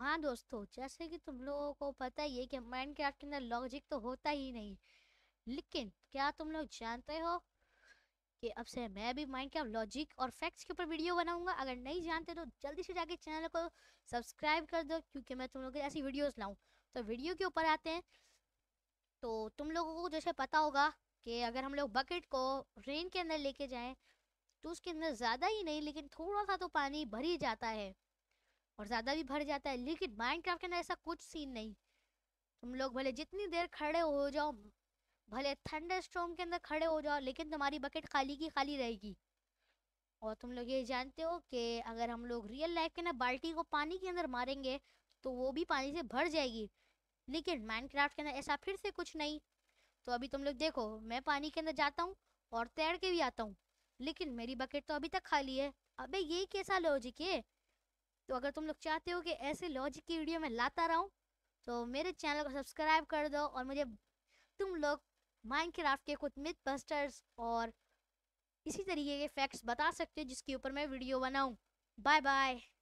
हाँ दोस्तों जैसे कि तुम लोगों को पता ही है कि माइंड क्राफ्ट के अंदर लॉजिक तो होता ही नहीं लेकिन क्या तुम लोग जानते हो कि अब से मैं भी माइंड क्राफ्ट लॉजिक और फैक्ट्स के ऊपर वीडियो बनाऊंगा अगर नहीं जानते तो जल्दी से जाके चैनल को सब्सक्राइब कर दो क्योंकि मैं तुम लोग ऐसी वीडियोस लाऊं तो वीडियो के ऊपर आते हैं तो तुम लोगों को जैसे पता होगा कि अगर हम लोग बकेट को रेन के अंदर लेके जाएं तो उसके अंदर ज़्यादा ही नहीं लेकिन थोड़ा सा तो पानी भर ही जाता है और ज़्यादा भी भर जाता है लेकिन माइनक्राफ्ट के अंदर ऐसा कुछ सीन नहीं तुम लोग भले जितनी देर खड़े हो जाओ भले थंडर के अंदर खड़े हो जाओ लेकिन तुम्हारी बकेट खाली की खाली रहेगी और तुम लोग ये जानते हो कि अगर हम लोग रियल लाइफ के ना बाल्टी को पानी के अंदर मारेंगे तो वो भी पानी से भर जाएगी लेकिन माइनक्राफ्ट के अंदर ऐसा फिर से कुछ नहीं तो अभी तुम लोग देखो मैं पानी के अंदर जाता हूँ और तैर के भी आता हूँ लेकिन मेरी बकेट तो अभी तक खाली है अबे ये कैसा लॉजिक है तो अगर तुम लोग चाहते हो कि ऐसे लॉजिक की वीडियो मैं लाता रहूँ तो मेरे चैनल को सब्सक्राइब कर दो और मुझे तुम लोग माइनक्राफ्ट के कुछ मिथ बस्टर्स और इसी तरीके के फैक्ट्स बता सकते हो जिसके ऊपर मैं वीडियो बनाऊँ बाय बाय